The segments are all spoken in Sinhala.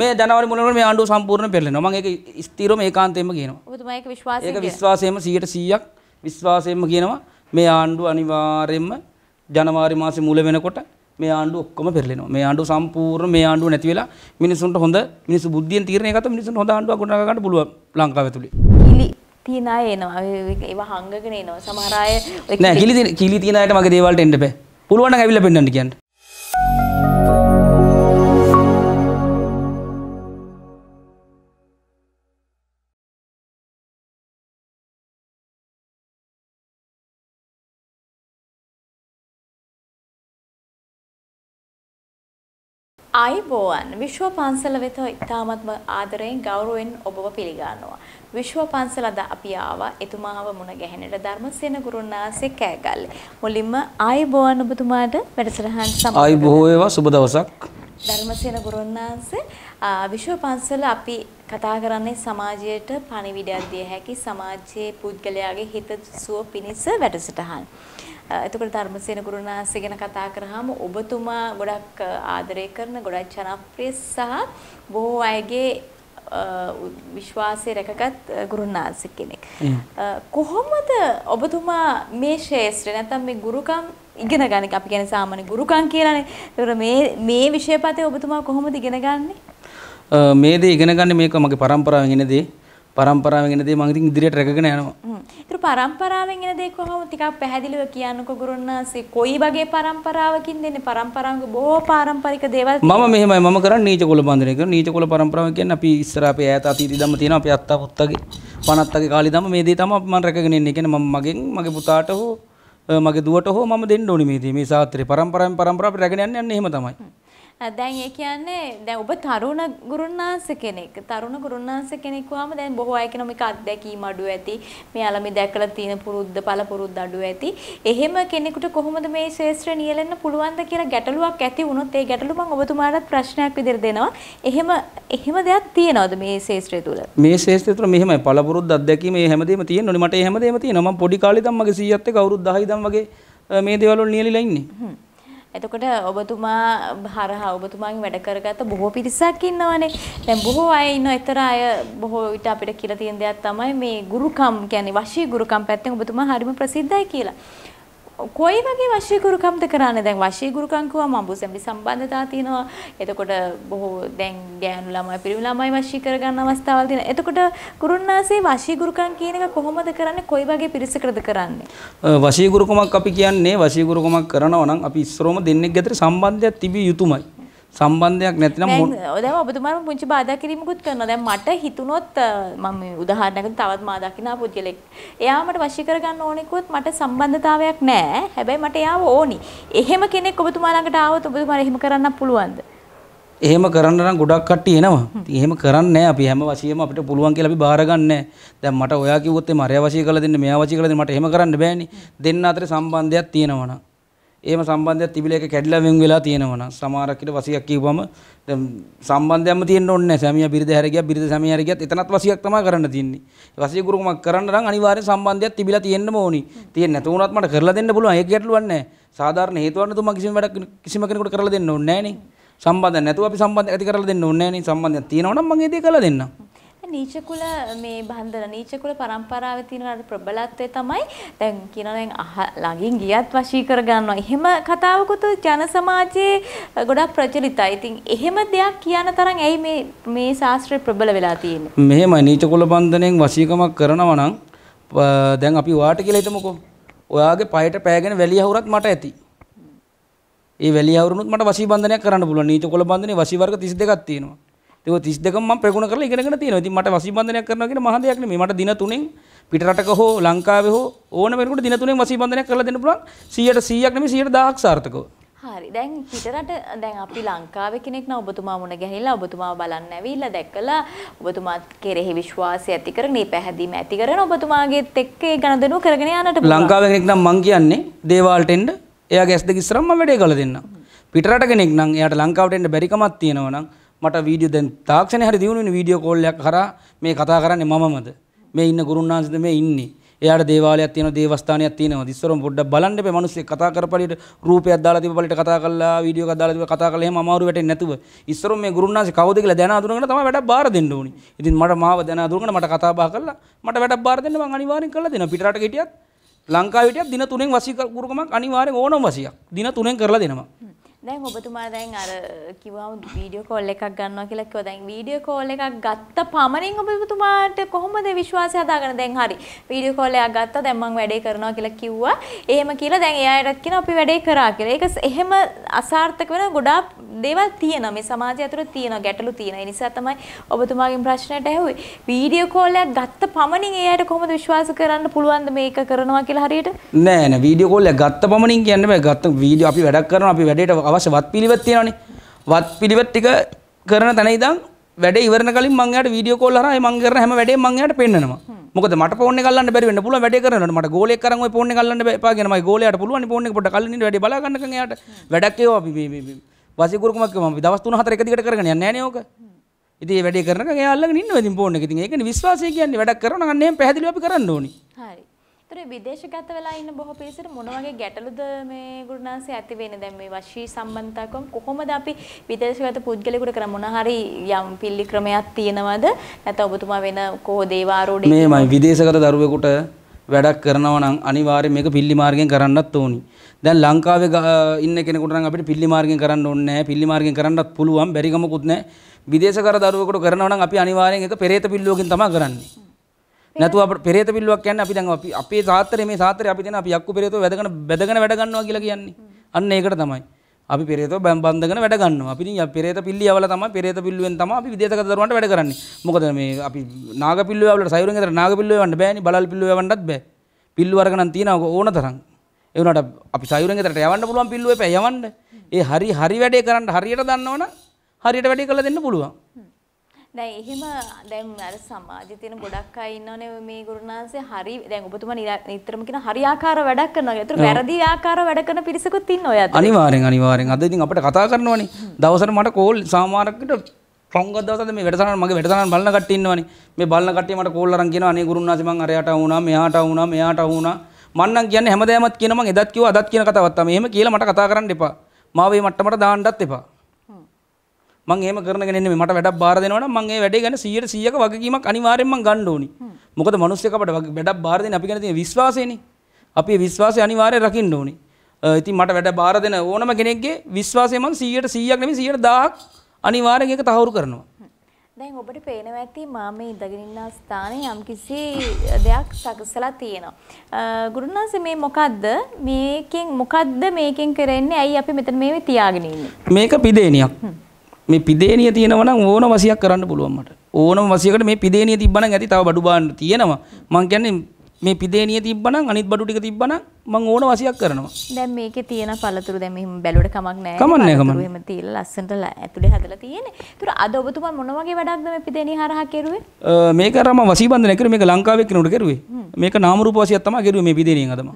මේ ජනවාරි මුලවන මේ ආණ්ඩුව සම්පූර්ණ පෙරලෙනවා. මම ඒක ස්ථිරව ඒකාන්තයෙන්ම කියනවා. ඔබතුමා ඒක විශ්වාසයෙන් ඒක විශ්වාසයෙන්ම 100%ක් විශ්වාසයෙන්ම කියනවා. මේ ආණ්ඩුව අනිවාර්යයෙන්ම ජනවාරි මාසේ මුල වෙනකොට මේ ආණ්ඩුව ඔක්කොම පෙරලෙනවා. මේ ආණ්ඩුව සම්පූර්ණ මේ ආණ්ඩුව නැති වෙලා මිනිසුන්ට හොඳ මිනිස්සු බුද්ධියෙන් තීරණය ගත්තා මිනිසුන්ට හොඳ ආණ්ඩුවක් ගොඩනගා ගන්න පුළුවන් ලංකාව ඇතුලේ. කිලි තියන අය එනවා. ඒව හංගගෙන එනවා. සමහර අය නෑ කිලි කිලි තියන අයට මගේ දේවල්ට එන්න බෑ. පුළුවන් නම් ඇවිල්ලා පෙන්නන්න කියන්න. අයිබෝවන් විශ්ව පන්සල වෙත ඉතාමත්ම ආදරයෙන් ගෞරවයෙන් ඔබව පිළිගන්නවා. විශ්ව පන්සල අද අපි ආවා එතුමාව මුණ ගැහෙනට ධර්මසේන ගුරුන් වහන්සේ කෑගල්ලේ. මුලින්ම අයිබෝවන් ඔබතුමාට වැඩසටහන් සමඟ අයිබෝ වේවා සුබ දවසක්. ධර්මසේන ගුරුන් වහන්සේ විශ්ව පන්සල අපි කතා කරන්නේ සමාජයට පණිවිඩයක් දිය හැකි සමාජයේ පුද්ගලයාගේ හිත සුව පිණිස වැඩසටහන්. Uh, එතකොට ධර්මසේන ගුරුනාථ ගැන කතා කරාම ඔබතුමා ගොඩක් uh, ආදරය කරන ගොඩක් ජනප්‍රිය සහ බොහෝ අයගේ uh, විශ්වාසය රැකගත් ගුරුනාථ කෙනෙක්. කොහොමද ඔබතුමා මේ ශාස්ත්‍රය නැත්නම් මේ ගුරුකම් ඉගෙන ගන්න අපි කියන්නේ සාමාන්‍ය ගුරුකම් කියලානේ. ඒතර මේ මේ විෂයපතේ ඔබතුමා කොහොමද ඉගෙන ගන්නේ? මේ දේ ඉගෙන ගන්න මේක මගේ પરම්පරාවෙන් එන දේ. පරම්පරාවෙන් එන දේ මම ඉතින් ඉදිරියට රැකගෙන යනවා. ඒක පරම්පරාවෙන් එන දේ කොහොම ටිකක් පැහැදිලිව කියන්නකෝ ගුරුන්නාසේ කොයි වගේ පරම්පරාවකින්ද එන්නේ පරම්පරාවක බොහෝ පාරම්පරික දේවල් මම මෙහෙමයි මම කරන්නේ නීච කුල බන්ධනය කරන නීච කුල පරම්පරාව කියන්නේ අපි ඉස්සර අපේ ඈත අතීතී ධම්ම තියෙනවා අපේ අත්තා පුත්තගේ පනත් අගේ කාලේ ධම්ම මේ දේ තමයි මම රැකගෙන ඉන්නේ කියන්නේ මම මගෙන් මගේ පුතාට හෝ මගේ දුවට හෝ මම දෙන්න ඕනේ මේ දේ මේ සාත්‍රේ පරම්පරාවෙන් පරම්පරාවට රැගෙන යන්නේ යන්නේ එහෙම තමයි. දැන් ඒ කියන්නේ දැන් ඔබ තරුණ ගුරුනාංශ කෙනෙක්. තරුණ ගුරුනාංශ කෙනෙක් වහම දැන් බොහෝ අය කෙනෙක් අත්දැකීම් අඩු ඇති. මෙයාලා මේ දැකලා තියෙන පුරුද්ද පළ පුරුද්ද අඩු ඇති. එහෙම කෙනෙකුට කොහොමද මේ ශාස්ත්‍රය නියැලෙන්න පුළුවන්ද කියලා ගැටලුවක් ඇති වුණොත් ඒ ගැටලුව මම ඔබතුමාටත් ප්‍රශ්නයක් විදිහට දෙනවා. එහෙම එහෙම දෙයක් තියෙනවද මේ ශාස්ත්‍රය තුල? මේ ශාස්ත්‍රය තුල මෙහෙමයි පළ පුරුද්ද අත්දැකීම් මේ හැමදේම තියෙනවනේ. මට ඒ හැමදේම තියෙනවා. මම පොඩි කාලේ ඉඳන් මගේ 100ත් එක්ක අවුරුදු 10 ඉඳන් වගේ මේ දේවල් වල නියැලිලා ඉන්නේ. එතකොට ඔබතුමා හරහා ඔබතුමාගේ වැඩ කරගත්ත බොහෝ පිරිසක් ඉන්නවනේ. දැන් බොහෝ අය ඉන්න ඊතර අය බොහෝ විට අපිට කියලා තියෙන දෙයක් තමයි මේ ගුරුකම් කියන්නේ වශී ගුරුකම් පැත්තෙන් ඔබතුමා හරිම ප්‍රසිද්ධයි කියලා. කොයි වගේ වශීගුරුකම්ද කරන්නේ දැන් වශීගුරුකම් කිව්වම අඹුසැමි සම්බන්ධතා තියෙනවා එතකොට බොහෝ දැන් ගෑනු ළමයි පිරිමි ළමයි වශී කරගන්න අවස්ථාවල් තියෙනවා එතකොට කුරුණාසේ වශීගුරුකම් කියන එක කොහොමද කරන්නේ කොයි වගේ පිරිසකටද කරන්නේ වශීගුරුකමක් අපි කියන්නේ වශීගුරුකමක් කරනවා නම් අපි ඉස්සරොම දෙන්නෙක් ගැතර සම්බන්ධයක් තිබිය යුතුමයි සම්බන්ධයක් නැතිනම් දැන් ඔබතුමාම පුංචි බාධා කිරීමකුත් කරනවා. දැන් මට හිතුනොත් මම උදාහරණයක් තවත් මා දකිනා පුද්ගලෙක්. එයා මට වශී කරගන්න ඕනෙකුත් මට සම්බන්ධතාවයක් නැහැ. හැබැයි මට එයාව ඕනි. එහෙම කෙනෙක් ඔබතුමා ළඟට ආවොත් ඔබතුමාට එහෙම කරන්න පුළුවන්ද? එහෙම කරන්න නම් ගොඩක් කට්ටිය එනවා. එහෙම කරන්නේ අපි හැම වශයෙන්ම අපිට පුළුවන් කියලා අපි බාර ගන්නෑ. දැන් මට ඔයා කිව්වොත් එහම අරයා වශී කරලා දෙන්න, මෙයා වශී කරලා දෙන්න මට එහෙම කරන්න බෑනේ. දෙන්න අතර සම්බන්ධයක් තියෙනවා නම්. එහෙම සම්බන්ධයක් තිබිලා ඒක කැඩිලා වෙන් වෙලා තියෙනවනම් සමහරක් ඊට වසියක් කියවම දැන් සම්බන්ධයක්ම තියෙන්න ඕනේ නැහැ. සැමියා බිරිඳ හැර ගියා බිරිඳ සැමියා හැර ගියත් එතනත් වසියක් තමයි කරන්න තියෙන්නේ. වසිය ගුරුකමක් කරන්න නම් අනිවාර්යෙන් සම්බන්ධයක් තිබිලා තියෙන්නම ඕනි. තියෙන්නේ නැතු වුණත් මට කරලා දෙන්න පුළුවන්. ඒක ගැටලුවක් නැහැ. සාධාරණ හේතුවක් තුමා කිසිම වැඩක් කිසිම කෙනෙකුට කරලා දෙන්න ඕනේ නැහනේ. සම්බන්ධයක් නැතුව අපි සම්බන්ධ ඇති කරලා දෙන්න ඕනේ නැහනේ. සම්බන්ධයක් තියෙනවා නම් මම ඒ දේ කරලා දෙන්නම්. නීචකුල මේ බන්දර නීචකුල පරම්පරාව තියෙන අර ප්‍රබලත්වය තමයි දැන් කියනවා දැන් ළඟින් ගියත් වශී කරගන්නවා. එහෙම කතාවකුත් ජන සමාජයේ ගොඩක් ප්‍රචලිතයි. ඉතින් එහෙම දෙයක් කියන තරම් ඇයි මේ මේ ශාස්ත්‍රය ප්‍රබල වෙලා තියෙන්නේ? මෙහෙමයි නීචකුල බන්ධණයෙන් වශීකමක් කරනවා නම් දැන් අපි වාට කියලා හිතමුකෝ. ඔයාගේ පයට පෑගෙන වැලිය හවුරක් මට ඇති. ඒ වැලිය හවුරුනුත් මට වශී බන්ධනයක් කරන්න පුළුවන්. නීචකුල බන්ධනේ වශී වර්ග 32ක් තියෙනවා. ඒක 32ම මම ප්‍රගුණ කරලා ඉගෙනගෙන තියෙනවා. ඉතින් මට වසීබන්ධනයක් කරනවා කියන මහා දෙයක් නෙමෙයි. මට දින 3න් පිට රටක හෝ ලංකාවේ හෝ ඕනම වෙනකොට දින 3න් වසීබන්ධනයක් කරලා දෙන්න පුළුවන්. 100ට 100ක් නෙමෙයි 100ට 1000ක් සාර්ථකව. හරි. දැන් පිටරට දැන් අපි ලංකාවේ කෙනෙක් නම් ඔබතුමා මුණ ගැහිලා ඔබතුමාව බලන්න ඇවිල්ලා දැකලා ඔබතුමා කෙරෙහි විශ්වාසය ඇති කරගෙන මේ පැහැදීම ඇති කරගෙන ඔබතුමාගේත් එක්ක ඒ ගණදෙනුව කරගෙන යන්නට පුළුවන්. ලංකාවේ කෙනෙක් නම් මං කියන්නේ දේවාලට එන්න එයාගේ ඇස් දෙක ඉස්සරහම වැඩේ කරලා දෙන්නම්. පිටරට කෙනෙක් නම් එයාට ලංකාවට එන්න බැරිකමක් තියෙනවා නම් මට වීඩියෝ දැන් තාක්ෂණය හරි දියුණු වෙන වීඩියෝ කෝල් එකක් කරා මේ කතා කරන්නේ මමමද මේ ඉන්න ගුරුන්නාන්සේද මේ ඉන්නේ එයාට දේවාලයක් තියෙනවා දේවස්ථානයක් තියෙනවා ඉස්සරම පොඩ්ඩක් බලන්න එපේ මිනිස්සු කතා කරපළියට රූපයක් දාලා තිබ්බ පළියට කතා කරලා වීඩියෝ එකක් දාලා තිබ්බ කතා කරලා එහෙම අමාරු වැටෙන්නේ නැතුව ඉස්සරම මේ ගුරුන්නාන්සේ කවුද කියලා දැන අඳුනගෙන තමයි වැඩක් බාර දෙන්න ඕනි. ඉතින් මට මාව දැන අඳුනගෙන මට කතා බහ කරලා මට වැඩක් බාර දෙන්න මම අනිවාර්යෙන් කරලා දෙනවා. පිටරට හිටියත් ලංකාවේ හිටියත් දින 3න් වසී ගුරුකමක් අනිවාර්යෙන් ඕනම වසියක්. දින 3න් කරලා දෙනවා. දැන් ඔබතුමා දැන් අර කිව්වම වීඩියෝ කෝල් එකක් ගන්නවා කියලා කිව්වා. දැන් වීඩියෝ කෝල් එකක් ගත්ත පමණින් ඔබතුමාට කොහොමද විශ්වාසය හදාගන්න? දැන් හරි. වීඩියෝ කෝල් එකක් ගත්තා දැන් මම වැඩේ කරනවා කියලා කිව්වා. එහෙම කියලා දැන් එයාටත් කියනවා අපි වැඩේ කරා කියලා. ඒක එහෙම අසාර්ථක වෙන ගොඩාක් දේවල් තියෙනවා. මේ සමාජය ඇතුළේ තියෙනවා ගැටලු තියෙනවා. ඒ නිසා තමයි ඔබතුමාගෙන් ප්‍රශ්නයට ඇහුවේ. වීඩියෝ කෝල් එකක් ගත්ත පමණින් එයාට කොහොමද විශ්වාස කරන්න පුළුවන්ද මේක කරනවා කියලා හරියට? නෑ නෑ වීඩියෝ කෝල් එකක් ගත්ත පමණින් කියන්න බෑ. ගත්ත වීඩියෝ අපි වැඩක් කරනවා අපි වැඩේට අවශ්‍ය වත් පිළිවෙත් තියෙනවානේ. වත් පිළිවෙත් ටික කරන තැන ඉඳන් වැඩේ ඉවරන කලින් මං එයාට වීඩියෝ කෝල් හරහා මං කරන හැම වැඩේම මං එයාට පෙන්නනවා. මොකද මට ෆෝන් එක අල්ලන්න බැරි වෙන්න පුළුවන් වැඩේ කරනකොට මට ගෝලයක් කරන් ওই ෆෝන් එක අල්ලන්න එපා කියන මයි ගෝලයට පුළුවන් ෆෝන් එක පොඩ්ඩක් අල්ලන්න වැඩේ බලා ගන්නකන් එයාට වැඩක් ඒවා අපි මේ වසිකුරුකමක් මම දවස් 3 4 එක දිගට කරගෙන යන්නේ නැහැ නේ ඕක. ඉතින් මේ වැඩේ කරනකන් එයා අල්ලගෙන ඉන්නවා ඉතින් ෆෝන් එක. ඉතින් ඒකනේ විශ්වාසය කියන්නේ වැඩක් කරනවා නම් අන්න එහෙම පැහැදිලිව අපි කරන්න ඕනි. හරි. අතරතුරේ විදේශගත වෙලා ඉන්න බොහෝ පිරිසට මොන වගේ ගැටලුද මේ ගුරුනාංශය ඇති වෙන්නේ දැන් මේ වශී සම්බන්ධතාවකම් කොහොමද අපි විදේශගත පුද්ගලයෙකුට කර මොන හරි යම් පිළි ක්‍රමයක් තියෙනවද නැත්නම් ඔබතුමා වෙන කොහො දේවාරෝඩේ මේ මම විදේශගත දරුවෙකුට වැඩක් කරනවා නම් අනිවාර්යයෙන් මේක පිළි මාර්ගයෙන් කරන්නත් ඕනි දැන් ලංකාවේ ඉන්න කෙනෙකුට නම් අපිට පිල්ලි මාර්ගෙන් කරන්න ඕනේ නැහැ. පිල්ලි මාර්ගෙන් කරන්නත් පුළුවන්. බැරි ගමකුත් නැහැ. විදේශකර දරුවෙකුට කරනවා නම් අපි අනිවාර්යෙන් ඒක පෙරේත පිල්ලුවකින් තමයි කරන්නේ. නැතුව අපිට පෙරේත පිල්ලුවක් කියන්නේ අපි දැන් අපි අපේ සාත්‍රයේ මේ සාත්‍රයේ අපි දෙන අපි යක්කු පෙරේතව වැදගෙන බැදගෙන වැඩ ගන්නවා කියලා කියන්නේ. අන්න ඒකට තමයි. අපි පෙරේතව බඳගෙන වැඩ ගන්නවා. අපි ඉතින් පෙරේත පිල්ලි යවලා තමයි පෙරේත පිල්ලුවෙන් තමයි අපි විදේශගත දරුවන්ට වැඩ කරන්නේ. මොකද මේ අපි නාග පිල්ලුව යවලා සයුරෙන් ඇතර නාග පිල්ලුව යවන්න බෑනේ බලල් පිල්ලුව යවන්නත් බෑ. පිල්ලු වර්ගනම් තියනවා ඕන තරම්. ඒ වුණාට අපි සයුරෙන් ඇතරට යවන්න පුළුවන් පිල්ලුව එපා යවන්න. ඒ හරි හරි වැඩේ කරන්න හරියට දන්නවනම් හරියට වැඩේ කරලා දෙන්න පුළුවන්. දැන් එහෙම දැන් අර සමාජයේ තියෙන ගොඩක් අය ඉන්නවනේ මේ ගුරුනාන්සේ හරි දැන් ඔබතුමා නිතරම කියන හරියාකාර වැඩක් කරනවා. ඒතර වැරදි ආකාර වැඩ කරන පිරිසකුත් ඉන්න ඔය අතර. අනිවාර්යෙන් අනිවාර්යෙන්. අද ඉතින් අපිට කතා කරනවනේ. දවසට මට කෝල් සාමාරකට ප්‍රංගත් දවසට මේ වැඩසටහන මගේ වැඩසටහන බලන කට්ටිය ඉන්නවනේ. මේ බලන කට්ටිය මට කෝල් අරන් කියනවා අනේ ගුරුනාන්සේ මං අරයට වුණා, මෙයාට වුණා, මෙයාට වුණා. මං නම් කියන්නේ හැමදාමත් කියන මං එදත් කිව්වා අදත් කියන කතාවක් තමයි. එහෙම කියලා මට කතා කරන්න එපා. මාවේ මට්ටමට දාන්නත් එපා. මං එහෙම කරගෙන එන්නේ මට වැඩක් බාර දෙනවනම් මං ඒ වැඩේ ගැන 100ට 100ක වගකීමක් අනිවාර්යෙන්ම මං ගන්න ඕනි. මොකද මිනිස්සෙක් අපට වැඩක් බාර දෙන්නේ අපි ගැන තියෙන විශ්වාසයනේ. අපි ඒ විශ්වාසය අනිවාර්යයෙන් රකින්න ඕනි. ඉතින් මට වැඩ බාර දෙන ඕනම කෙනෙක්ගේ විශ්වාසය මං 100ට 100ක් නෙමෙයි 100ට 1000ක් අනිවාර්යෙන් ඒක තහවුරු කරනවා. දැන් ඔබට පේනවා ඇති මා මේ ඉඳගෙන ඉන්න ස්ථානයේ යම් කිසි දෙයක් සකසලා තියෙනවා. ගුරුනාස මේ මොකද්ද? මේකෙන් මොකද්ද මේකෙන් කරන්නේ? ඇයි අපි මෙතන මේව තියාගෙන ඉන්නේ? මේක පිදේනියක්. මේ පිදේනිය තියෙනවා නම් ඕන වසියක් කරන්න පුළුවන් මට. ඕනම වසියකට මේ පිදේනිය තිබ්බනම් ඇති තව බඩු බාන්න තියෙනවා. මං කියන්නේ මේ පිදේනිය තිබ්බනම් අනිත් බඩු ටික තිබ්බනම් මං ඕන වසියක් කරනවා. දැන් මේකේ තියෙන පළතුරු දැන් මෙහෙම බැලුවට කමක් නැහැ. කමක් නැහැ කමක්. එහෙම තියලා ලස්සනට ඇතුලේ හදලා තියෙන්නේ. ඒතර අද ඔබතුමා මොන වගේ වැඩක්ද මේ පිදේනිය හරහා කෙරුවේ? මේක අර මම වසී බන්ධනය කරුවේ. මේක ලංකාවේ කෙනෙකුට කෙරුවේ. මේක නාම රූප වසියක් තමයි කෙරුවේ මේ පිදේනියෙන් අදම.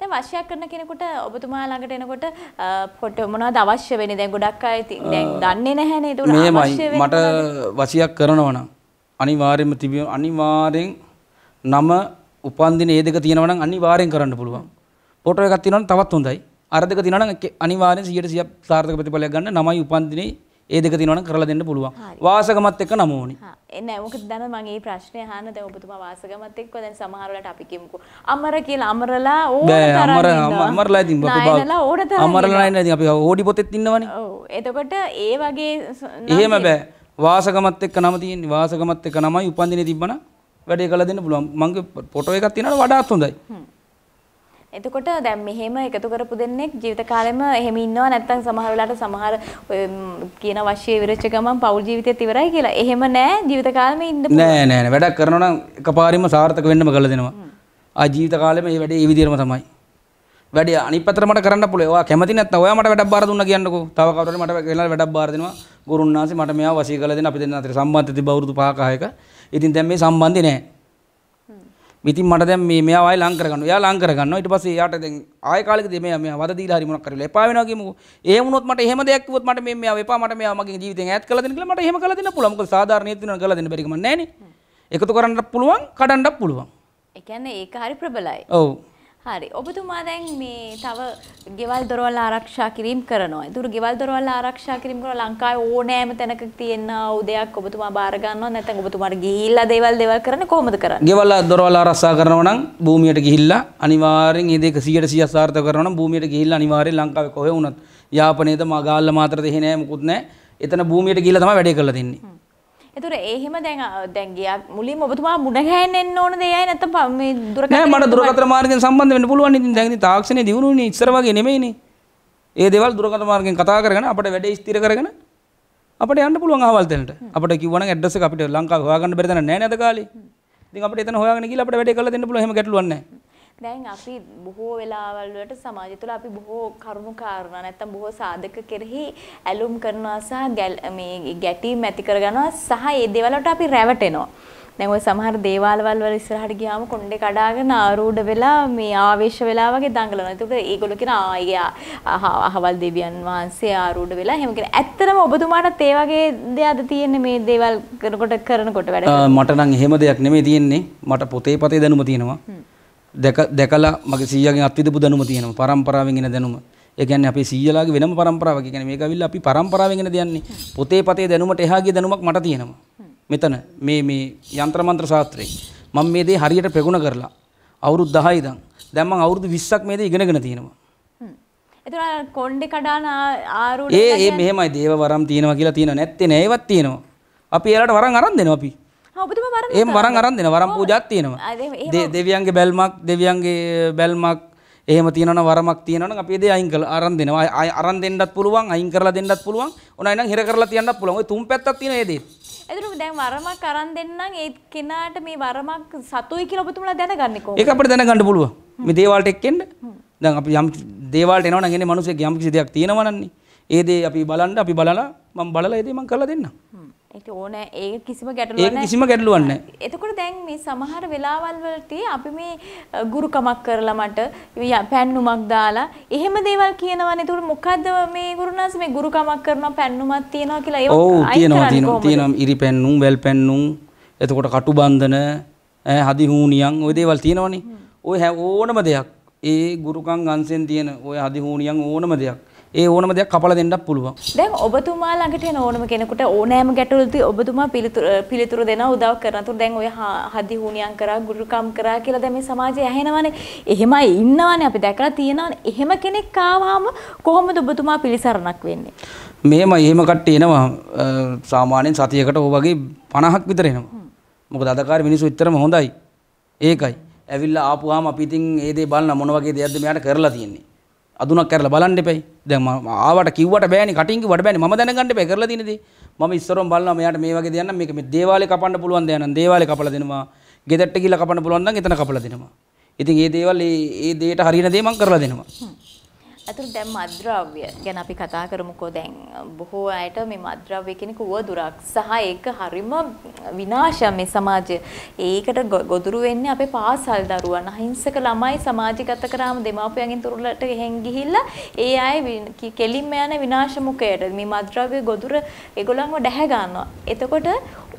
දැන් වශයක් කරන කෙනෙකුට ඔබතුමා ළඟට එනකොට පොට මොනවද අවශ්‍ය වෙන්නේ දැන් ගොඩක් අය දැන් දන්නේ නැහැනේ ඒක අවශ්‍ය වෙන්නේ මට වශයක් කරනවා නම් අනිවාර්යයෙන්ම තිබිය අනිවාර්යෙන් නම උපන්දින ඒ දෙක තියෙනවා නම් අනිවාර්යෙන් කරන්න පුළුවන් ෆොටෝ එකක් තියෙනවා නම් තවත් හොඳයි අර දෙක තියෙනවා නම් අනිවාර්යෙන් 100% සාර්ථක ප්‍රතිඵලයක් ගන්න නමයි උපන්දිනේ ඒදක තිනවන කරලා දෙන්න පුළුවන් වාසකමත් එක්ක නමෝනි එන්න ඕක දන්න මම මේ ප්‍රශ්නේ අහන්න දැන් ඔබතුමා වාසකමත් එක්ක දැන් සමහර වෙලාවට අපි කිමුකෝ අමර කියලා අමරලා ඕන තරම් අමර අමරලා ඉතින් නයනලා ඕන තරම් අමරලා නෑ ඉතින් අපි ඕඩි පොතෙත් ඉන්නවනේ ඔව් එතකොට ඒ වගේ එහෙම බෑ වාසකමත් එක්ක නම තියෙන්නේ වාසකමත් එක්ක නමයි උපන්දිනේ තිබ්බනම් වැඩේ කරලා දෙන්න පුළුවන් මගේ ෆොටෝ එකක් තියෙනවා වඩාත් හොඳයි එතකොට දැන් මෙහෙම එකතු කරපු දෙන්නෙක් ජීවිත කාලෙම එහෙම ඉන්නවා නැත්නම් සමහර වෙලාවට සමහර කියන වශ්‍ය විරච්ච ගමන් පෞල් ජීවිතයත් ඉවරයි කියලා. එහෙම නෑ ජීවිත කාලෙම ඉන්න පුළුවන්. නෑ නෑ නෑ වැඩක් කරනවා නම් එකපාරින්ම සාර්ථක වෙන්නම කළ දෙනවා. ආ ජීවිත කාලෙම මේ වැඩේ මේ විදිහටම තමයි. වැඩේ අනිත් පැත්තට මට කරන්න පුළුවන්. ඔයා කැමති නැත්නම් ඔයා මට වැඩක් බාර දුන්නා කියන්නකෝ. තව කවුරුහරි මට වෙලාවට වැඩක් බාර දෙනවා. ගුරුන්නාන්සේ මට මෙයා වශී කළ දෙන්න අපි දෙන්න අතර සම්බන්ධ තිබ්බ අවුරුදු 5 6ක. ඉතින් දැන් මේ සම්බන්ධේ නෑ. ඉතින් මට දැන් මේ මෙයා ආයෙ ලං කරගන්නවා. එයා ලං කරගන්නවා. ඊට පස්සේ එයාට දැන් ආයෙ කාලෙකදී මෙයා මෙයා වද දීලා හරි මොනක් කරලා එපා වෙනවා කියමුකෝ. ඒ වුණොත් මට එහෙම දෙයක් කිව්වොත් මට මේ මෙයා එපා මට මෙයා මගේ ජීවිතෙන් ඈත් කළා දෙන්න කියලා මට එහෙම කළා දෙන්න පුළුවන්. මොකද සාධාරණ හේතු වෙනවා කළා දෙන්න බැරි කමක් නැහැ නේ. එකතු කරන්නත් පුළුවන්, කඩන්නත් පුළුවන්. ඒ කියන්නේ ඒක හරි ප්‍රබලයි. ඔව්. හරි ඔබතුමා දැන් මේ තව ගෙවල් දොරවල් ආරක්ෂා කිරීම කරනවා. ඒතුරු ගෙවල් දොරවල් ආරක්ෂා කිරීම කරන ලංකාවේ ඕනෑම තැනක තියෙන උදයක් ඔබතුමා බාර ගන්නවා නැත්නම් ඔබතුමාට ගිහිල්ලා දේවල් දේවල් කරන්නේ කොහොමද කරන්නේ? ගෙවල් දොරවල් ආරක්ෂා කරනවා නම් භූමියට ගිහිල්ලා අනිවාර්යෙන් ඒ දෙක 100% සාර්ථක කරනවා නම් භූමියට ගිහිල්ලා අනිවාර්යෙන් ලංකාවේ කොහේ වුණත් යාපනයේද මගාල්ල මාතරද එහෙ නෑ මුකුත් නෑ. එතන භූමියට ගිහිල්ලා තමයි වැඩේ කරලා තින්නේ. එතුර ඒහෙම දැන් දැන් ගියා මුලින්ම ඔබතුමා මුණ ගැහෙන්න එන්න ඕන දෙයයි නැත්නම් මේ දුරකථන නෑ මට දුරකථන මාර්ගයෙන් සම්බන්ධ වෙන්න පුළුවන් ඉතින් දැන් ඉතින් තාක්ෂණයේ දියුණුවනේ ඉස්සර වගේ නෙමෙයිනේ ඒ දේවල් දුරකථන මාර්ගයෙන් කතා කරගෙන අපිට වැඩේ ස්ථිර කරගෙන අපිට යන්න පුළුවන් අහවල් තැනට අපිට කිව්වනම් ඇඩ්‍රස් එක අපිට ලංකාවේ හොයාගන්න බැරි තැන නෑ නේද කාලේ ඉතින් අපිට එතන හොයාගෙන ගිහලා අපිට වැඩේ කරලා දෙන්න පුළුවන් එහෙම ගැටලුවක් නෑ දැන් අපි බොහෝ වෙලාවල් වලට සමාජය තුළ අපි බොහෝ කරුණු කාරණා නැත්තම් බොහෝ සාධක කෙරෙහි ඇලුම් කරනවා සහ මේ ගැටීම් ඇති කරගනවා සහ ඒ දේවල් වලට අපි රැවටෙනවා. දැන් ওই සමහර දේවාලවල වල ඉස්සරහට ගියාම කොණ්ඩේ කඩාගෙන ආරූඪ වෙලා මේ ආවේශ වෙලා වගේ දඟලනවා. ඒකට ඒගොල්ලෝ කියන ආයේ අහවල් දෙවියන් වහන්සේ ආරූඪ වෙලා එහෙම කියන. ඇත්තටම ඔබතුමාටත් ඒ වගේ දෙයක්ද තියෙන්නේ මේ දේවල් කරනකොට කරනකොට වැඩ කරනකොට? මට නම් එහෙම දෙයක් නෙමෙයි තියෙන්නේ. මට පොතේ පතේ දැනුම තියෙනවා. දැකලා මගේ සීයාගෙන් අත්විදපු දැනුම තියෙනවා. පරම්පරාවෙන් එන දැනුම. ඒ කියන්නේ අපේ සීයාලාගේ වෙනම පරම්පරාවක්. ඒ කියන්නේ මේක අවිල්ල අපි පරම්පරාවෙන් එන දෙයක් නේ. පොතේ පතේ දැනුමට එහා ගිය දැනුමක් මට තියෙනවා. මෙතන මේ මේ යంత్ర මන්ත්‍ර ශාස්ත්‍රයේ මම මේ දේ හරියට ප්‍රගුණ කරලා අවුරුදු 10 ඉඳන් දැන් මම අවුරුදු 20ක් මේ දේ ඉගෙනගෙන තියෙනවා. එතන කොණ්ඩේ කඩන ආරුණ ඒ ඒ මෙහෙමයි දේව වරම් තියෙනවා කියලා තියෙනවා නැත්තේ නෑ ඒවත් තියෙනවා. අපි ඒලට වරම් අරන් දෙනවා අපි. ඒ වරන් අරන් දෙන වරම් පූජාත් තියෙනවා දෙවියන්ගේ බැල්මක් දෙවියන්ගේ බැල්මක් එහෙම තියෙනවන වරමක් තියෙනවනම් අපි ඒ අයින් කරලා අරන් දෙනවා අය අරන් දෙන්නත් පුළුවන් අයින් කරලා දෙන්නත් පුළුවන් ඕන අයනම් හිර කරලා තියන්නත් පුළුවන් ඔය තුන් පැත්තක් තියෙන ඒ දේ එතකොට දැන් වරමක් අරන් දෙන්නම් ඒ කෙනාට මේ වරමක් සතුයි කියලා ඔබතුමලා දැනගන්නේ කොහොමද ඒක අපිට දැනගන්න පුළුවන් මේ දේවල්ට එක්කෙන්න දැන් අපි යම් දේවල්ට එනවනම් එන්නේ මිනිස්සෙක් යම් කිසි දෙයක් තියෙනවනන්නේ ඒ දේ අපි බලන්න අපි බලලා මම බලලා ඒ දේ මම කරලා දෙන්නම් ඒක ඕන ඒ කිසිම ගැටලුවක් නැහැ. කිසිම ගැටලුවක් නැහැ. එතකොට දැන් මේ සමහර වෙලාවල් වලදී අපි මේ ගුරුකමක් කරලා මට පැන්නුමක් දාලා එහෙම දේවල් කියනවනේ. එතකොට මොකද්ද මේ ගුරුනාස් මේ ගුරුකමක් කරනවා පැන්නුමක් තියනවා කියලා ඒක ඔව් තියනවා තියනවා තියනවා ඉරි පැන්නුම් වැල් පැන්නුම් එතකොට කටු බන්ධන හදි හූනියන් ওই දේවල් තියෙනවනේ. ওই ඕනම දෙයක් ඒ ගුරුකම් අංශෙන් තියෙන ওই හදි හූනියන් ඕනම දෙයක් ඒ ඕනම දෙයක් කපලා දෙන්නත් පුළුවන්. දැන් ඔබතුමා ළඟට එන ඕනම කෙනෙකුට ඕනෑම ගැටලුවකදී ඔබතුමා පිළිතුරු දෙනවා උදව් කරනතුරු දැන් ඔය හදි හුණියම් කරා ගුරුකම් කරා කියලා දැන් මේ සමාජයේ ඇහෙනවනේ. එහෙමයි ඉන්නවනේ අපි දැකලා තියෙනවනේ. එහෙම කෙනෙක් ආවම කොහොමද ඔබතුමා පිළිසරණක් වෙන්නේ? මෙහෙම එහෙම කට්ටිය එනවා සාමාන්‍යයෙන් සතියකට ඔය වගේ 50ක් විතර එනවා. මොකද අදකාර මිනිස්සු විතරම හොඳයි. ඒකයි. ඇවිල්ලා ආපුවාම අපි ඉතින් ඒ දේ බලන මොන වගේ දෙයක්ද මෙයාට කරලා තියෙන්නේ. අදුනක් කරලා බලන්න එපයි. දැන් මම ආවට කිව්වට බෑනේ කටින් කිව්වට බෑනේ මම දැනගන්න එපා කරලා තියෙන දේ. මම ඉස්සරහම බලනවා මෙයාට මේ වගේ දෙයක් නම් මේක මේ දේවාලේ කපන්න පුළුවන් දෙයක් නම් දේවාලේ කපලා දෙනවා. ගෙදරට ගිහලා කපන්න පුළුවන් නම් එතන කපලා දෙනවා. ඉතින් මේ දේවල් මේ මේ දෙයට හරියන දේ මම කරලා දෙනවා. ඇතුළ දැම් මද්‍රව්‍ය ගැන අපි කතා කරමුකෝ දැන් බොහෝ අයට මේ මද්‍රව්‍ය කෙනෙක වුවදුරක් සහ ඒක හරිම විනාශය මේ සමාජය ඒකට ගොදුරු වෙන්නේ අපේ පාසල් දරුවන් අහිංසක ළමයි සමාජගත කරාම දෙමාපියන්ගෙන් තුරුලට හෙන් ගිහිල්ලා ඒ අය කෙලින්ම යන විනාශමුකයට මේ මද්‍රව්‍ය ගොදුර ඒගොල්ලන්ව ඩැහැ ගන්නවා එතකොට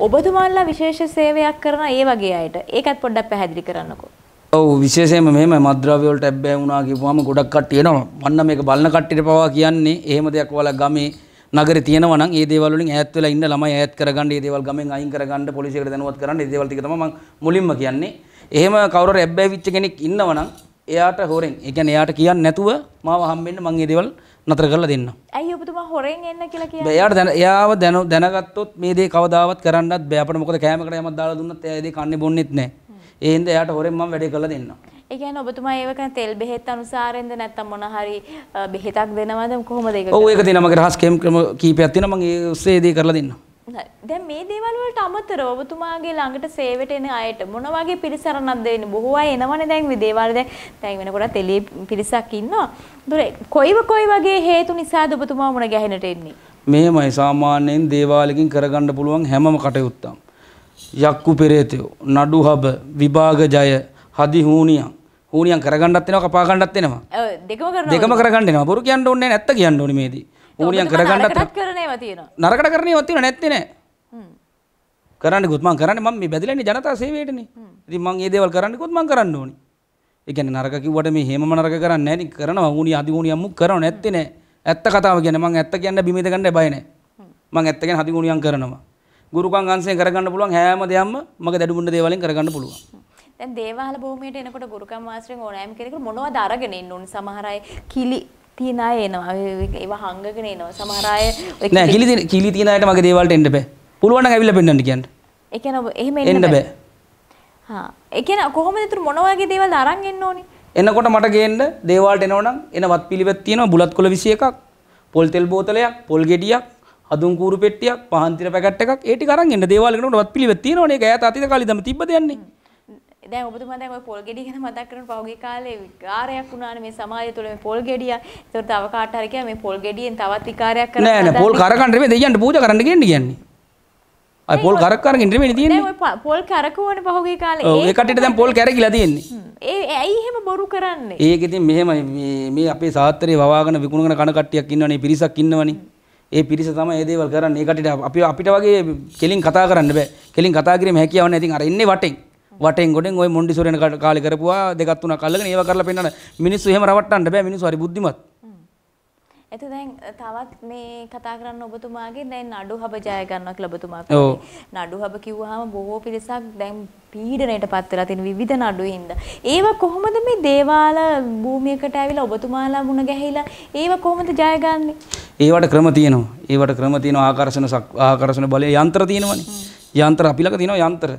ඔබතුමාලා විශේෂ සේවයක් කරන ඒ වගේ අයට ඒකත් පොඩ්ඩක් පැහැදිලි කරන්නකෝ ඔව් විශේෂයෙන්ම මෙහෙම මද්ද්‍රව්‍ය වලට ඇබ්බැහි වුණා කිව්වම ගොඩක් කට්ටිය එනවා. මන්න මේක බලන කට්ටියට පවා කියන්නේ එහෙම දෙයක් ඔයාලා ගමේ නගරේ තියෙනවා නම් ඒ දේවල් වලින් ඈත් වෙලා ඉන්න ළමයි ඈත් කරගන්න, ඒ දේවල් ගමෙන් අයින් කරගන්න, පොලිසියට දැනුවත් කරන්න, ඒ දේවල් ටික තමයි මම මුලින්ම කියන්නේ. එහෙම කවුරු හරි ඇබ්බැහි වෙච්ච කෙනෙක් ඉන්නව නම් එයාට හොරෙන් ඒ කියන්නේ එයාට කියන්නේ නැතුව මාව හම්බෙන්න මම මේ දේවල් නතර කරලා දෙන්නම්. ඇයි ඔබතුමා හොරෙන් එන්න කියලා කියන්නේ? බෑ එයාට දැන එයාව දැනගත්තොත් මේ දේ කවදාවත් කරන්නත් බෑ අපිට මොකද කෑමකට යමක් දාලා දුන්නත් එයා ඒ දේ කන්නේ බොන්නෙත් නැහැ. ඒ හින්දා එයාට හොරෙන් මම වැඩේ කරලා දෙන්නවා. ඒ කියන්නේ ඔබතුමා ඒක තෙල් බෙහෙත් අනුසාරෙන්ද නැත්නම් මොන හරි බෙහෙතක් දෙනවද කොහොමද ඒක? ඔව් ඒක දෙනවා මගේ රහස් ක්‍රම කීපයක් තියෙනවා මම ඒ ඔස්සේ දේ කරලා දෙන්නම්. දැන් මේ දේවල් වලට අමතරව ඔබතුමාගේ ළඟට සේවයට එන අයට මොන වගේ පිරිසරණක්ද වෙන්නේ? බොහෝ අය එනවනේ දැන් මේ දේවල් දැන් දැන් වෙනකොට එළියේ පිරිසක් ඉන්නවා. ඒතර කොයිව කොයි වගේ හේතු නිසාද ඔබතුමා මුණ ගැහෙනට එන්නේ? මේමයි සාමාන්‍යයෙන් දේවාලකින් කරගන්න පුළුවන් හැමම කටයුත්තක්. යක්කු පෙරේතයෝ නඩු හබ විභාග ජය හදි හූනියන් හූනියන් කරගන්නත් වෙනවා කපා ගන්නත් වෙනවා දෙකම කරනවා දෙකම කරගන්න වෙනවා බොරු කියන්න ඕනේ නැත්ත කියන්න ඕනේ මේදී හූනියන් කරගන්නත් කරනේවා තියෙනවා නරකට කරනේවා තියෙනවා නැත්තේ නෑ කරන්න ගොත් මං කරන්නේ මම මේ බැදලා ඉන්නේ ජනතා සේවයටනේ ඉතින් මං මේ දේවල් කරන්න ගොත් මං කරන්න ඕනේ ඒ කියන්නේ නරක කිව්වට මේ හේමම නරක කරන්නේ නැහැ නේ කරනවා හූනිය අදි හූනියන් මුක් කරව නැත්තේ නෑ ඇත්ත කතාව කියන්නේ මං ඇත්ත කියන්න බිමේද ගන්න බය නෑ මං ඇත්ත කියන්නේ හදි හූනියන් කරනවා ගුරුකන් අංශයෙන් කරගන්න පුළුවන් හැම දෙයක්ම මගේ දඩුමුන්න දේවලින් කරගන්න පුළුවන්. දැන් දේවාල භූමියට එනකොට ගුරුකම් මාස්ටරෙන් ඕනෑම කෙනෙකුට මොනවද අරගෙන එන්න ඕනි? සමහර අය කිලි තියන අය එනවා. ඒවා හංගගෙන එනවා. සමහර අය නෑ කිලි කිලි තියන අයට මගේ දේවල්ට එන්න බෑ. පුළුවන් නම් ඇවිල්ලා පෙන්නන්න කියන්න. ඒ කියන්නේ එහෙම එන්න බෑ. හා. ඒ කියන්නේ කොහොමද ඊටු මොන වගේ දේවල් අරන් එන්න ඕනි? එනකොට මට ගේන්න දේවාලට එනවනම් එන වත් පිළිවෙත් තියෙනවා බුලත් කොළ 21ක්, පොල් තෙල් බෝතලයක්, පොල් ගෙඩියක්, හදුන්කූරු පෙටියක් පහන්තිර පැකට එකක් ඒට කරන්න දේවල්ලනටත් පිළිවත්ති නේ ඇ අතිත කලදම තිබදන්නේ දැ ඔබතුමා දැන් ඔය පොල් ගෙඩිය ගැන මතක් කරන පහුගිය කාලේ විකාරයක් වුණානේ මේ සමාජය තුළ මේ පොල් ගෙඩිය. ඒතර තව කාට හරි කියයි මේ පොල් ගෙඩියෙන් තවත් විකාරයක් කරන්න. නෑ නෑ පොල් කරකන්න මේ දෙයියන්ට පූජා කරන්න කියන්නේ කියන්නේ. අය පොල් කරක් කරගෙන ඉන්න වෙන්නේ තියෙන්නේ. නෑ ඔය පොල් කරකවන්නේ පහුගිය කාලේ. ඔව් ඒ කට්ටියට දැන් පොල් කරකිලා තියෙන්නේ. ඒ ඇයි එහෙම බොරු කරන්නේ? ඒක ඉතින් මෙහෙම මේ මේ අපේ සාත්‍රයේ වවාගෙන විකුණගෙන කන කට්ටියක් ඉන්නවනේ පිරිසක් ඉන්නවනේ. ඒ පිරිස තමයි මේ දේවල් කරන්නේ. ඒකට අපි අපිට වගේ කෙලින් කතා කරන්න බෑ. කෙලින් කතා කිරීම හැකියාවක් නැහැ. ඉතින් අර එන්නේ වටෙන්. වටෙන් ගොඩෙන් ওই මොන්ඩිසෝරේන කාලේ කරපුවා දෙකක් තුනක් අල්ලගෙන ඒව කරලා පෙන්නන මිනිස්සු එහෙම රවට්ටන්න බෑ. මිනිස්සු හරි බුද්ධිමත්. එතකොට දැන් තවත් මේ කතා කරන්න ඔබතුමාගේ දැන් නඩු හබ ජය ගන්නක් ලැබතුමා කියන්නේ. නඩු හබ කිව්වහම බොහෝ පිරිසක් දැන් පීඩණයට පත් වෙලා තියෙන විවිධ නඩුයින්ද. ඒව කොහොමද මේ දේවාල භූමියකට ඇවිල්ලා ඔබතුමාලා මුණ ගැහිලා ඒව කොහොමද ජය ගන්නේ? ඒවට ක්‍රම තියෙනවා. ඒවට ක්‍රම තියෙනවා ආකර්ෂණ ආකර්ෂණ බලය යන්ත්‍ර තියෙනවනේ. යන්ත්‍ර අපිලක තියෙනවා යන්ත්‍ර.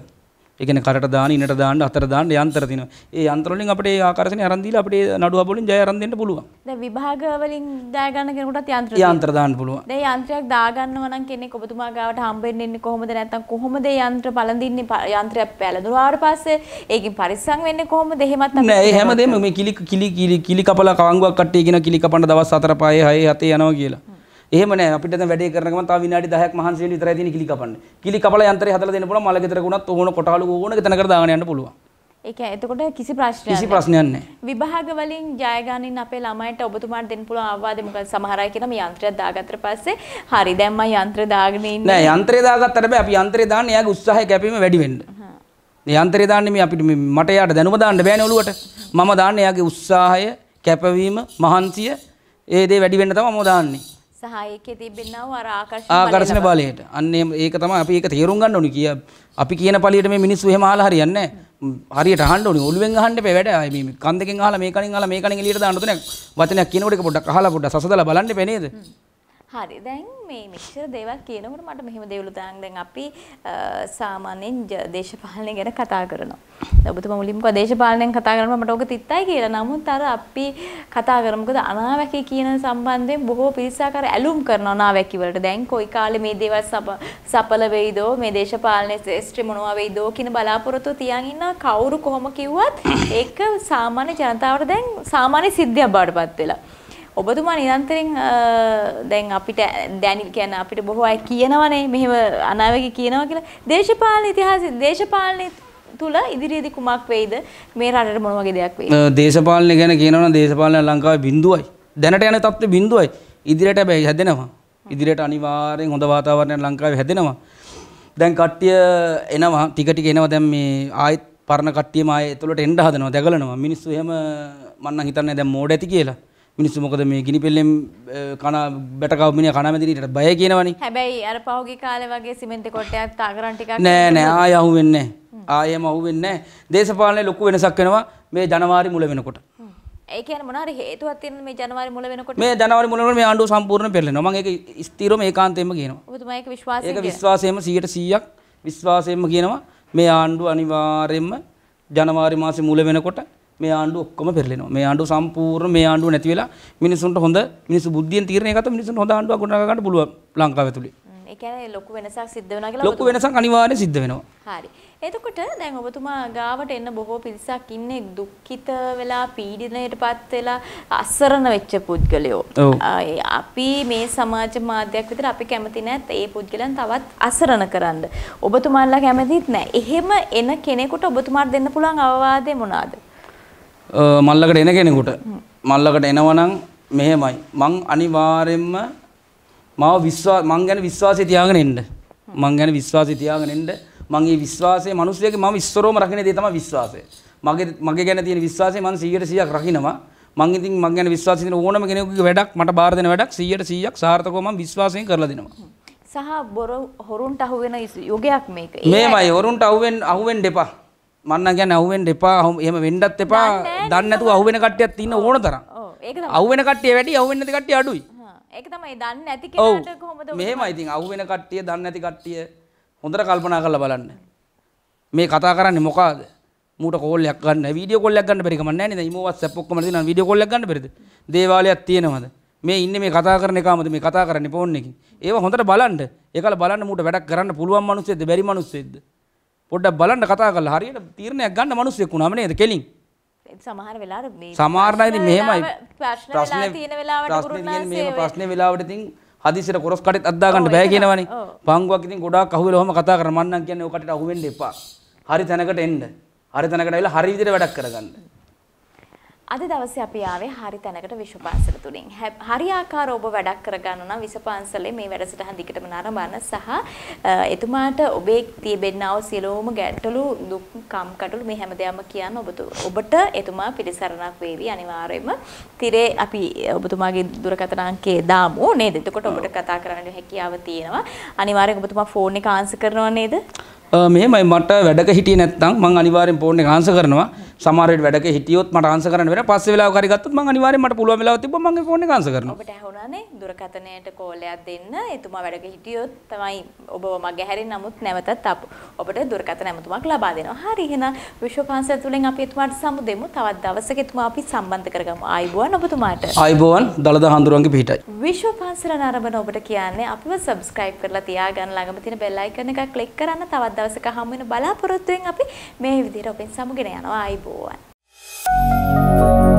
ඒකන කරට දාන ඉනට දාන්න අතර දාන්න යන්තර තින ඒ අන්තරලින් අපේ ආකරසන අරන්දිල අපේ නඩුව බොලින් ජයරන්දෙන්ට පුළුව විභාගවලින් දාගන්න කෙනකට යන්ත්‍ර යන්ත්‍රදාන්න පුළුව යන්ත්‍රයක් දාගන්න වන කෙනෙ කොබතුමා ගාවට හම්බෙන්න්නේ කොහොමද නැත්තම් කොහොමද යන්ත්‍ර පලඳින්නේ යන්ත්‍රයක් පැලඳුනාට පස්සේ ඒකින් පරිස්සම් වෙන්නේ කොහොමද එහෙමත් නෑ ඒ හැමදේම මේ කිලි කිලි කිලි කපලා කවංගුවක් කට්ටිය කියන කිලි කපන දවස් 4 5 6 7 යනවා කියලා එහෙම නෑ අපිට දැන් වැඩේ කරන ගමන් තව විනාඩි 10ක් මහන්සි වෙන්න විතරයි තියෙන්නේ කිලි කපන්න. කිලි කපලා යන්ත්‍රය හදලා දෙන්න පුළුවන් මල ගෙදර ගුණත් ඕන කොටාලු ඕන ගෙතනකට දාගෙන යන්න පුළුවන්. ඒක එතකොට කිසි ප්‍රශ්නයක් කිසි ප්‍රශ්නයක් නැහැ. විභාග වලින් ජය ගන්න අපේ ළමයින්ට ඔබතුමාට දෙන්න පුළුවන් අවවාද මොකද සමහර අය කියනවා මේ යන්ත්‍රයක් දාගත්තට පස්සේ හරි දැන් මම යන්ත්‍රය දාගෙන ඉන්නේ. නෑ යන්ත්‍රය දාගත්තට බෑ අපි යන්ත්‍රය දාන්නේ එයාගේ උත්සාහය කැපීම වැඩි වෙන්න. මේ යන්ත්‍රය දාන්නේ මේ අපිට මට එයාට දැනුම දාන්න බෑනේ ඔලුවට. මම දාන්නේ එයාගේ උත්සාහය කැපවීම මහන්සිය ඒ දේ වැඩි වෙන්න තමයි මම දාන්නේ. සහයකේ තිබෙනා වූ අර ආකර්ෂණ ආකර්ෂණ බලයට. අන්න ඒක තමයි අපි ඒක තේරුම් ගන්න ඕනි කිය. අපි කියන පළියට මේ මිනිස්සු එහෙම අහලා හරියන්නේ නැහැ. හරියට අහන්න ඕනි. ඔළුවෙන් අහන්න එපා වැඩ. මේ කන් දෙකෙන් අහලා මේ කණෙන් අහලා මේ කණෙන් එළියට දාන්න ඕනේ. වචනයක් කියනකොට ඒක පොඩ්ඩක් අහලා පොඩ්ඩක් සසදලා බලන්න එපා නේද? හරි දැන් මේ මෙච්චර දේවල් කියනකොට මට මෙහෙම දෙවලුතන් දැන් අපි සාමාන්‍යයෙන් දේශපාලනය ගැන කතා කරනවා. ඔබතුමා මුලින්ම කිව්වා දේශපාලනයෙන් කතා කරනකොට මට ඕක තිත්තයි කියලා. නමුත් අර අපි කතා කරමු. මොකද අනාවැකි කියන සම්බන්ධයෙන් බොහෝ පිරිසක් අර ඇලුම් කරන අනාවැකි වලට. දැන් කොයි කාලේ මේ දේවල් සපල වෙයිදෝ මේ දේශපාලනයේ ශ්‍රේෂ්ඨ මොනවා වෙයිදෝ කියන බලාපොරොත්තු තියන් ඉන්න කවුරු කොහොම කිව්වත් ඒක සාමාන්‍ය ජනතාවට දැන් සාමාන්‍ය සිද්ධියක් බවට පත් වෙලා. ඔබතුමා නිරන්තරයෙන් දැන් අපිට දැනි කියන්නේ අපිට බොහෝ අය කියනවනේ මෙහෙම අනාවැකි කියනවා කියලා. දේශපාලන ඉතිහාසයේ දේශපාලනයේ තුල ඉදිරියේදී කුමක් වෙයිද මේ රටට මොන වගේ දෙයක් වෙයි? දේශපාලනය ගැන කියනවනම් දේශපාලන ලංකාවේ බිඳුවයි. දැනට යන තත්ත්වෙ බිඳුවයි. ඉදිරියට හැබැයි හැදෙනවා. ඉදිරියට අනිවාර්යෙන් හොඳ වාතාවරණයක් ලංකාවේ හැදෙනවා. දැන් කට්ටිය එනවා ටික ටික එනවා දැන් මේ ආයෙත් පරණ කට්ටියම ආයෙ එතලට එන්න හදනවා. දැගලනවා. මිනිස්සු එහෙම මන්නම් හිතන්නේ දැන් මෝඩ ඇති කියලා. මිනිස්සු මොකද මේ ගිනි පෙල්ලෙන් කන බැටකව මිනිහ කන මැදිරියට බය කියනවනේ. හැබැයි අර පහුගිය කාලේ වගේ සිමෙන්ති කොටයක් තාගරන් ටිකක් නෑ නෑ ආය අහු වෙන්නේ නෑ. ආයෙම අහු වෙන්නේ නෑ. දේශපාලනේ ලොකු වෙනසක් වෙනවා මේ ජනවාරි මුල වෙනකොට. ඒ කියන්නේ මොනවාරි හේතුවක් තියෙන මේ ජනවාරි මුල වෙනකොට මේ ජනවාරි මුල වෙනකොට මේ ආණ්ඩුව සම්පූර්ණ පෙරලෙනවා. මම ඒක ස්ථිරව ඒකාන්තයෙන්ම කියනවා. ඔබතුමා ඒක විශ්වාසයෙන් ඒක විශ්වාසයෙන්ම 100%ක් විශ්වාසයෙන්ම කියනවා. මේ ආණ්ඩුව අනිවාර්යයෙන්ම ජනවාරි මාසේ මුල වෙනකොට මේ ආණ්ඩුව ඔක්කොම පෙරලෙනවා. මේ ආණ්ඩුව සම්පූර්ණ මේ ආණ්ඩුව නැති වෙලා මිනිසුන්ට හොඳ මිනිස්සු බුද්ධියෙන් තීරණය ගත්තම මිනිසුන්ට හොඳ ආණ්ඩුවක් ගොඩනගා ගන්න පුළුවන් ලංකාව ඇතුලේ. ඒ කියන්නේ ලොකු වෙනසක් සිද්ධ වෙනවා කියලා ලොකු වෙනසක් අනිවාර්යෙන් සිද්ධ වෙනවා. හරි. එතකොට දැන් ඔබතුමා ගාවට එන්න බොහෝ පිරිසක් ඉන්නේ දුක්ඛිත වෙලා පීඩනයටපත් වෙලා අසරණ වෙච්ච පුද්ගලයෝ. අපි මේ සමාජ මාධ්‍යයක් විතර අපි කැමති නැත් ඒ පුද්ගලයන් තවත් අසරණ කරන්න. ඔබතුමාලා කැමතිත් නැහැ. එහෙම එන කෙනෙකුට ඔබතුමාට දෙන්න පුළුවන් අවවාදය මොනවාද? මල්ලකට එන කෙනෙකුට මල්ලකට එනවනම් මෙහෙමයි මං අනිවාර්යෙන්ම මාව විශ්වාස මං ගැන විශ්වාසය තියාගෙන ඉන්න මං ගැන විශ්වාසය තියාගෙන ඉන්න මං මේ විශ්වාසය මිනිස්සෙගේ මම ඉස්සරෝම රකින්න දේ තමයි විශ්වාසය මගේ මගේ ගැන තියෙන විශ්වාසය මම 100%ක් රකින්නවා මං ඉතින් මං ගැන විශ්වාසය තියෙන ඕනම කෙනෙකුගේ වැඩක් මට බාර දෙන වැඩක් 100%ක් සාර්ථකව මම විශ්වාසයෙන් කරලා දෙනවා සහ බොර හොරුන්ට අහුවෙන යුගයක් මේක මේමයි හොරුන්ට අහුවෙන් අහුවෙන් දෙපා මන්න ගැන අහුවෙන්ට එපා හම එහම වෙන්ඩත් එපා දන්නතු අහුවෙන කට්ටියත් තින්න ඕන තර අහුවෙන කට්ටිය වැඩි අහුවෙන්නති කට්ටිය අඩුයි මෙහම ඉතින් අහුවෙන කට්ටිය දන්න ඇති කට්ටිය හොඳට කල්පනා කරලා බලන්න මේ කතා කරන්න මොකාද මට කොල්ලක් ගන්න විඩිය කොල්ලක් ගන්න පරිකම න මවත් සැපක්ම න විඩිය කොල්ලක් ගන්න පෙරද දේවාලයක් තියෙනවද මේ ඉන්න මේ කතා කරන කාමද මේ කතා කරන්න පෝන්නෙකින් ඒ හොඳට බලන්ට එකල බලන්න මුට වැඩක් කරන්න පුළුවන් මනුස්සේද බැරි මනුස්සේද පොඩ්ඩක් බලන්න කතා කරලා හරියට තීරණයක් ගන්න මිනිස්සෙක් වුණාම නේද කෙලින් සමහර වෙලාවට මේ සමහර අය ඉතින් මෙහෙමයි ප්‍රශ්න තියෙන වෙලාවට ගුරුනාන්සේ මේ ප්‍රශ්නේ වෙලාවට ඉතින් හදිසියට කොරස් කටෙත් අද්දා ගන්න බෑ කියනවනේ පංගුවක් ඉතින් ගොඩාක් අහුවෙලා ඔහම කතා කරා මන්නම් කියන්නේ ඔය කටට අහුවෙන්න එපා හරි තැනකට එන්න හරි තැනකට ඇවිල්ලා හරි විදිහට වැඩක් කරගන්න අද දවසේ අපි ආවේ හරි තැනකට විශ්වපාසල තුලින්. හරියාකාර ඔබ වැඩක් කරගන්න නම් විශ්වපාසලේ මේ වැඩසටහන් දිගටම නරඹන්න සහ එතුමාට ඔබේ තිබෙනා වූ සියලුම ගැටලු දුක් කම් කටළු මේ හැමදේම කියන්න ඔබට එතුමා පිළිසරණක් වේවි අනිවාර්යයෙන්ම. tire අපි ඔබතුමාගේ දුරකථන අංකය දාමු නේද? එතකොට ඔබට කතා කරන්න හැකියාව තියෙනවා. අනිවාර්යයෙන් ඔබතුමා ෆෝන් එක ආන්සර් කරනවා නේද? මෙහෙමයි මට වැඩක හිටියේ නැත්නම් මං අනිවාර්යෙන් ෆෝන් එක ආන්සර් කරනවා. සමහර වෙලාවට වැඩක හිටියොත් මට ආන්සර් කරන්න වෙන පස්සේ වෙලාවක හරි ගත්තොත් මං අනිවාර්යෙන් මට පුළුවන් වෙලාව තිබ්බොත් මං ඒ ෆෝන් එක ආන්සර් කරනවා. ඔබට ඇහුණානේ දුරකථනයට කෝල් එකක් දෙන්න. එතුමා වැඩක හිටියොත් තමයි ඔබව මගේ හැරෙන්න නමුත් නැවතත් ඔබට දුරකථන ඇමතුමක් ලබා දෙනවා. හරි එහෙනම් විශ්වපාංශය තුලින් අපි එතුමාට සමු දෙමු. තවත් දවසක එතුමා අපි සම්බන්ධ කරගමු. ආයිබෝන් ඔබතුමාට. ආයිබෝන් දලදා හඳුරන්ගේ පිහිටයි. විශ්වපාංශය නරඹන ඔබට කියන්නේ අපිව subscribe කරලා තියාගන්න ළඟම තියෙන bell icon එක ක්ලික් කරන්න තවත් තවත් දවසක හමු වෙන බලාපොරොත්තුෙන් අපි මේ විදිහට ඔබෙන් සමුගෙන යනවා ආයිබෝවන්. Thank you